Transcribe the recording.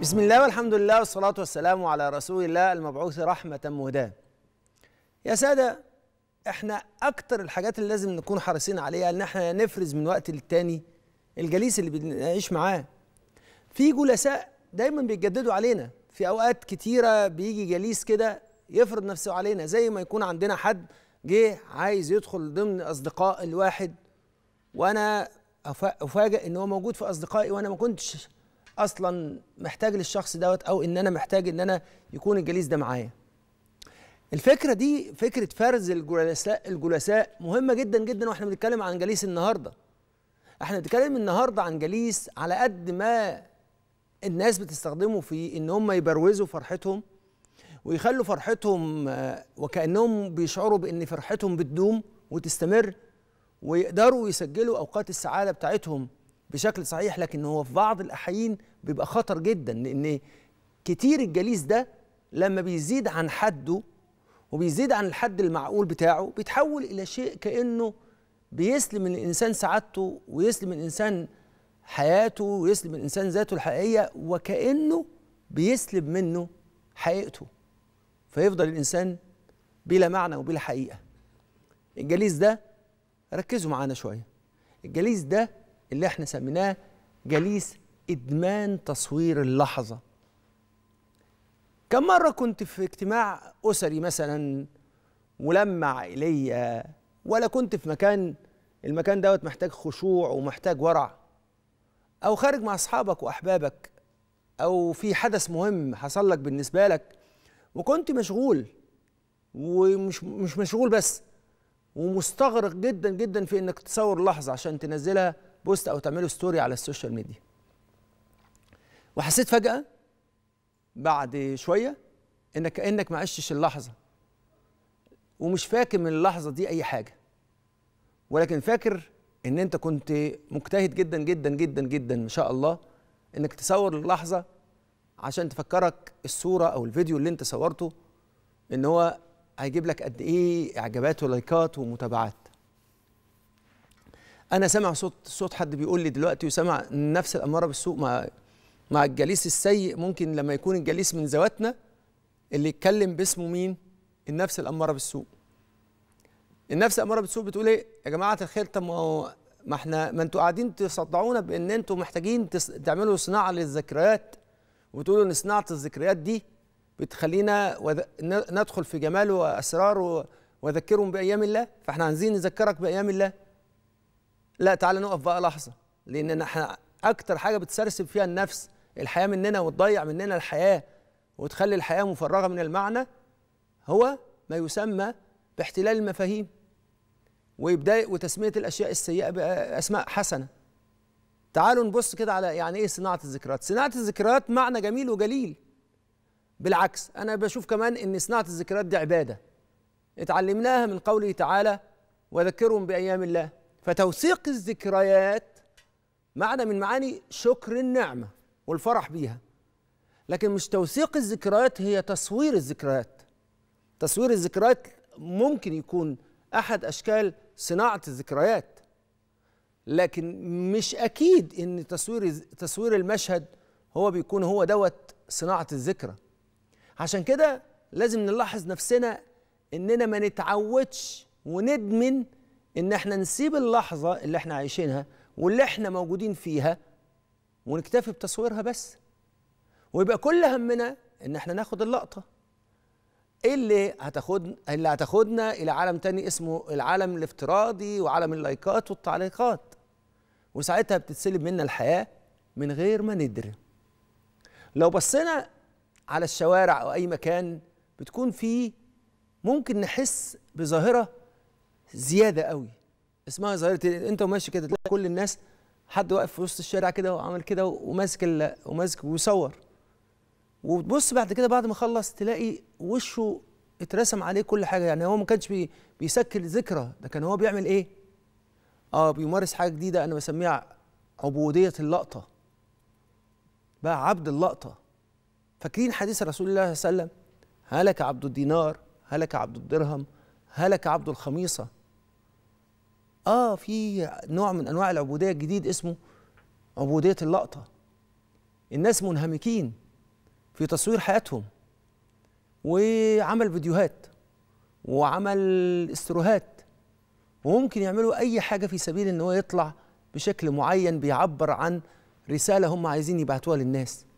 بسم الله والحمد لله والصلاة والسلام على رسول الله المبعوث رحمة مهداة يا سادة احنا أكتر الحاجات اللي لازم نكون حريصين عليها إن احنا نفرز من وقت للتاني الجليس اللي بنعيش معاه في جلساء دايما بيتجددوا علينا في أوقات كتيرة بيجي جليس كده يفرض نفسه علينا زي ما يكون عندنا حد جه عايز يدخل ضمن أصدقاء الواحد وأنا أفاجئ إن هو موجود في أصدقائي وأنا ما كنتش اصلا محتاج للشخص دوت او ان انا محتاج ان انا يكون الجليس ده معايا الفكره دي فكره فرز الجلساء الجلساء مهمه جدا جدا واحنا بنتكلم عن جليس النهارده احنا بنتكلم النهارده عن جليس على قد ما الناس بتستخدمه في ان هم يبروزوا فرحتهم ويخلوا فرحتهم آه، وكانهم بيشعروا بان فرحتهم بتدوم وتستمر ويقدروا يسجلوا اوقات السعاده بتاعتهم بشكل صحيح لكن هو في بعض الاحيان بيبقى خطر جدا لان كتير الجليس ده لما بيزيد عن حده وبيزيد عن الحد المعقول بتاعه بيتحول الى شيء كانه بيسلم الانسان سعادته ويسلم الانسان حياته ويسلم الانسان ذاته الحقيقيه وكانه بيسلب منه حقيقته فيفضل الانسان بلا معنى وبلا حقيقه الجليس ده ركزوا معانا شويه الجليس ده اللي احنا سميناه جليس إدمان تصوير اللحظة كم مرة كنت في اجتماع أسري مثلا ملمع إلي ولا كنت في مكان المكان دوت محتاج خشوع ومحتاج ورع أو خارج مع أصحابك وأحبابك أو في حدث مهم حصل لك بالنسبة لك وكنت مشغول ومش مش مشغول بس ومستغرق جدا جدا في انك تصور لحظه عشان تنزلها بوست او تعملوا ستوري على السوشيال ميديا وحسيت فجاه بعد شويه انك كانك ما عشتش اللحظه ومش فاكر من اللحظه دي اي حاجه ولكن فاكر ان انت كنت مجتهد جدا جدا جدا جدا ما شاء الله انك تصور اللحظه عشان تفكرك الصوره او الفيديو اللي انت صورته ان هو هيجيب لك قد ايه اعجابات ولايكات ومتابعات انا سامع صوت صوت حد بيقول لي دلوقتي وسامع نفس الاماره بالسوء مع مع الجليس السيء ممكن لما يكون الجليس من ذواتنا اللي يتكلم باسمه مين النفس الاماره بالسوء النفس الاماره بالسوء بتقول ايه يا جماعه الخير طب ما ما احنا ما انتوا قاعدين تصدعونا بان انتوا محتاجين تعملوا صناعه للذكريات وتقولوا ان صناعه الذكريات دي بتخلينا وذ... ندخل في جمال واسرار و... وذكرهم بايام الله فاحنا عايزين نذكرك بايام الله لا تعالى نقف بقى لحظه لان احنا اكتر حاجه بتسرسب فيها النفس الحياه مننا وتضيع مننا الحياه وتخلي الحياه مفرغه من المعنى هو ما يسمى باحتلال المفاهيم ويبدا وتسميه الاشياء السيئه باسماء حسنه تعالوا نبص كده على يعني ايه صناعه الذكريات صناعه الذكريات معنى جميل وجليل بالعكس انا بشوف كمان ان صناعه الذكريات دي عباده اتعلمناها من قوله تعالى وذكرهم بايام الله فتوثيق الذكريات معنى من معاني شكر النعمة والفرح بيها لكن مش توثيق الذكريات هي تصوير الذكريات تصوير الذكريات ممكن يكون أحد أشكال صناعة الذكريات لكن مش أكيد إن تصوير تصوير المشهد هو بيكون هو دوت صناعة الذكرى عشان كده لازم نلاحظ نفسنا إننا ما نتعودش وندمن ان احنا نسيب اللحظه اللي احنا عايشينها واللي احنا موجودين فيها ونكتفي بتصويرها بس ويبقى كل همنا ان احنا ناخد اللقطه اللي هتاخد اللي هتاخدنا الى عالم تاني اسمه العالم الافتراضي وعالم اللايكات والتعليقات وساعتها بتتسلب منا الحياه من غير ما ندري لو بصينا على الشوارع او اي مكان بتكون فيه ممكن نحس بظاهره زياده قوي اسمها ظاهره انت وماشي كده تلاقي كل الناس حد واقف في وسط الشارع كده وعمل كده وماسك وماسك ويصور وتبص بعد كده بعد ما خلص تلاقي وشه اترسم عليه كل حاجه يعني هو ما كانش بي بيسكر ذكرى ده كان هو بيعمل ايه اه بيمارس حاجه جديده انا بسميها عبوديه اللقطه بقى عبد اللقطه فاكرين حديث رسول الله صلى الله عليه وسلم هلك عبد الدينار هلك عبد الدرهم هلك عبد الخميصه اه في نوع من انواع العبوديه الجديد اسمه عبوديه اللقطه الناس منهمكين في تصوير حياتهم وعمل فيديوهات وعمل استروهات وممكن يعملوا اي حاجه في سبيل ان هو يطلع بشكل معين بيعبر عن رساله هم عايزين يبعتوها للناس